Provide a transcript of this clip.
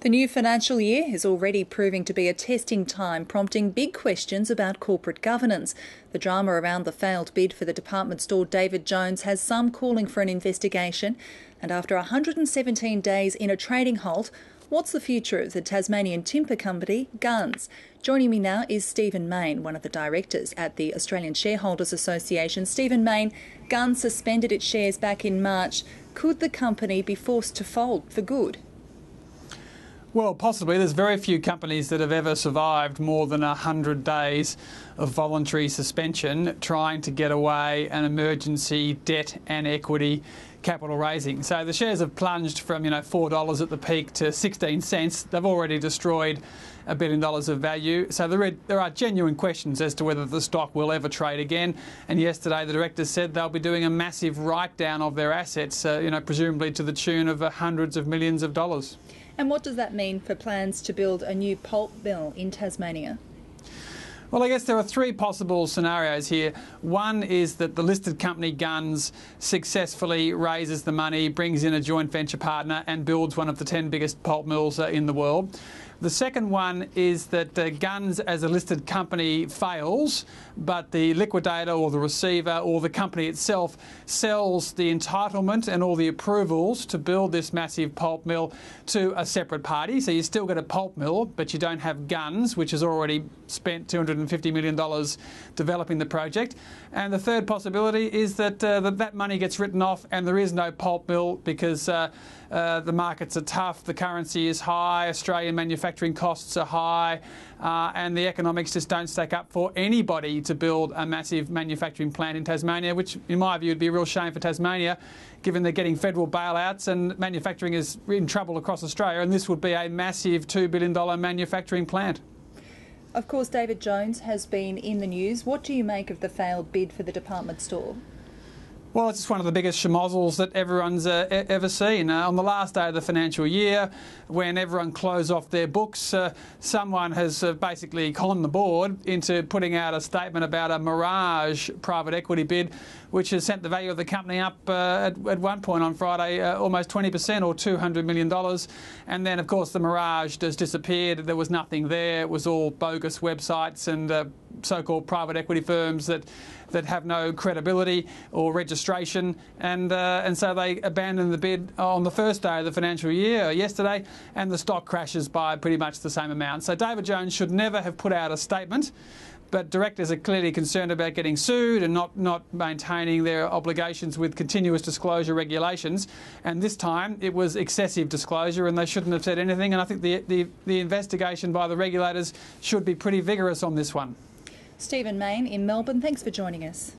The new financial year is already proving to be a testing time, prompting big questions about corporate governance. The drama around the failed bid for the department store David Jones has some calling for an investigation. And after 117 days in a trading halt, what's the future of the Tasmanian timber company Guns? Joining me now is Stephen Main, one of the directors at the Australian Shareholders Association. Stephen Main, Guns suspended its shares back in March. Could the company be forced to fold for good? Well, possibly. There's very few companies that have ever survived more than 100 days of voluntary suspension trying to get away an emergency debt and equity capital raising. So the shares have plunged from, you know, $4 at the peak to 16 cents. They've already destroyed a billion dollars of value. So there are genuine questions as to whether the stock will ever trade again. And yesterday, the directors said they'll be doing a massive write down of their assets, uh, you know, presumably to the tune of hundreds of millions of dollars. And what does that mean for plans to build a new pulp mill in Tasmania? Well, I guess there are three possible scenarios here. One is that the listed company Guns successfully raises the money, brings in a joint venture partner, and builds one of the 10 biggest pulp mills uh, in the world. The second one is that uh, Guns as a listed company fails, but the liquidator or the receiver or the company itself sells the entitlement and all the approvals to build this massive pulp mill to a separate party. So you still get a pulp mill, but you don't have Guns, which has already spent $250 million developing the project. And the third possibility is that uh, that, that money gets written off and there is no pulp mill because uh, uh the markets are tough, the currency is high, Australian manufacturing manufacturing costs are high, uh, and the economics just don't stack up for anybody to build a massive manufacturing plant in Tasmania, which, in my view, would be a real shame for Tasmania, given they're getting federal bailouts and manufacturing is in trouble across Australia, and this would be a massive $2 billion manufacturing plant. Of course, David Jones has been in the news. What do you make of the failed bid for the department store? Well, it's just one of the biggest schmozzles that everyone's uh, ever seen. Uh, on the last day of the financial year, when everyone closed off their books, uh, someone has uh, basically conned the board into putting out a statement about a Mirage private equity bid, which has sent the value of the company up uh, at, at, one point on Friday uh, almost 20% or $200 million. And then, of course, the Mirage has disappeared. There was nothing there. It was all bogus websites and so called private equity firms that, that have no credibility or registration frustration, and uh, and so they abandoned the bid on the first day of the financial year yesterday, and the stock crashes by pretty much the same amount. So David Jones should never have put out a statement. But directors are clearly concerned about getting sued and not, not maintaining their obligations with continuous disclosure regulations. And this time it was excessive disclosure and they shouldn't have said anything. And I think the, the, the investigation by the regulators should be pretty vigorous on this one. Stephen Main in Melbourne, thanks for joining us.